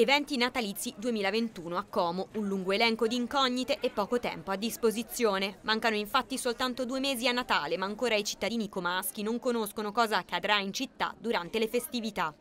Eventi natalizi 2021 a Como, un lungo elenco di incognite e poco tempo a disposizione. Mancano infatti soltanto due mesi a Natale, ma ancora i cittadini comaschi non conoscono cosa accadrà in città durante le festività.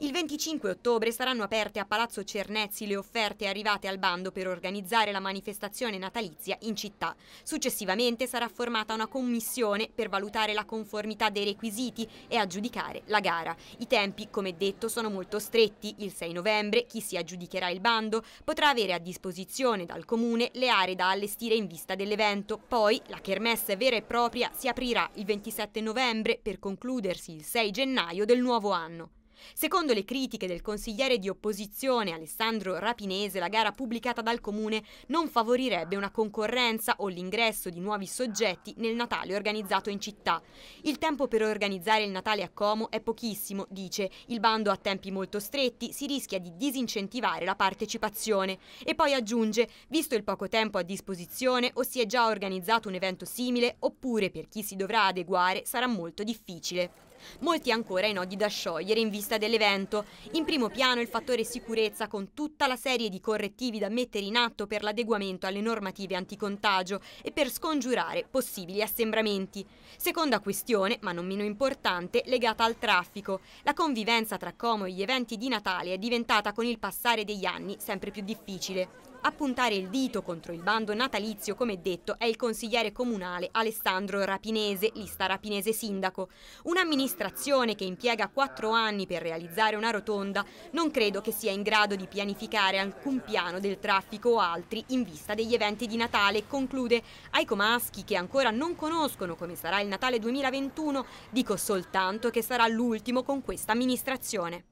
Il 25 ottobre saranno aperte a Palazzo Cernezzi le offerte arrivate al bando per organizzare la manifestazione natalizia in città. Successivamente sarà formata una commissione per valutare la conformità dei requisiti e aggiudicare la gara. I tempi, come detto, sono molto stretti. Il 6 novembre chi si aggiudicherà il bando potrà avere a disposizione dal comune le aree da allestire in vista dell'evento. Poi la kermesse vera e propria si aprirà il 27 novembre per concludersi il 6 gennaio del nuovo anno. Secondo le critiche del consigliere di opposizione Alessandro Rapinese, la gara pubblicata dal Comune non favorirebbe una concorrenza o l'ingresso di nuovi soggetti nel Natale organizzato in città. Il tempo per organizzare il Natale a Como è pochissimo, dice. Il bando ha tempi molto stretti, si rischia di disincentivare la partecipazione. E poi aggiunge, visto il poco tempo a disposizione, o si è già organizzato un evento simile, oppure per chi si dovrà adeguare sarà molto difficile. Molti ancora i nodi da sciogliere in vista dell'evento. In primo piano il fattore sicurezza con tutta la serie di correttivi da mettere in atto per l'adeguamento alle normative anticontagio e per scongiurare possibili assembramenti. Seconda questione, ma non meno importante, legata al traffico. La convivenza tra Como e gli eventi di Natale è diventata con il passare degli anni sempre più difficile. A puntare il dito contro il bando natalizio, come detto, è il consigliere comunale Alessandro Rapinese, lista Rapinese Sindaco. Un'amministrazione che impiega quattro anni per realizzare una rotonda non credo che sia in grado di pianificare alcun piano del traffico o altri in vista degli eventi di Natale, conclude. Ai comaschi che ancora non conoscono come sarà il Natale 2021, dico soltanto che sarà l'ultimo con questa amministrazione.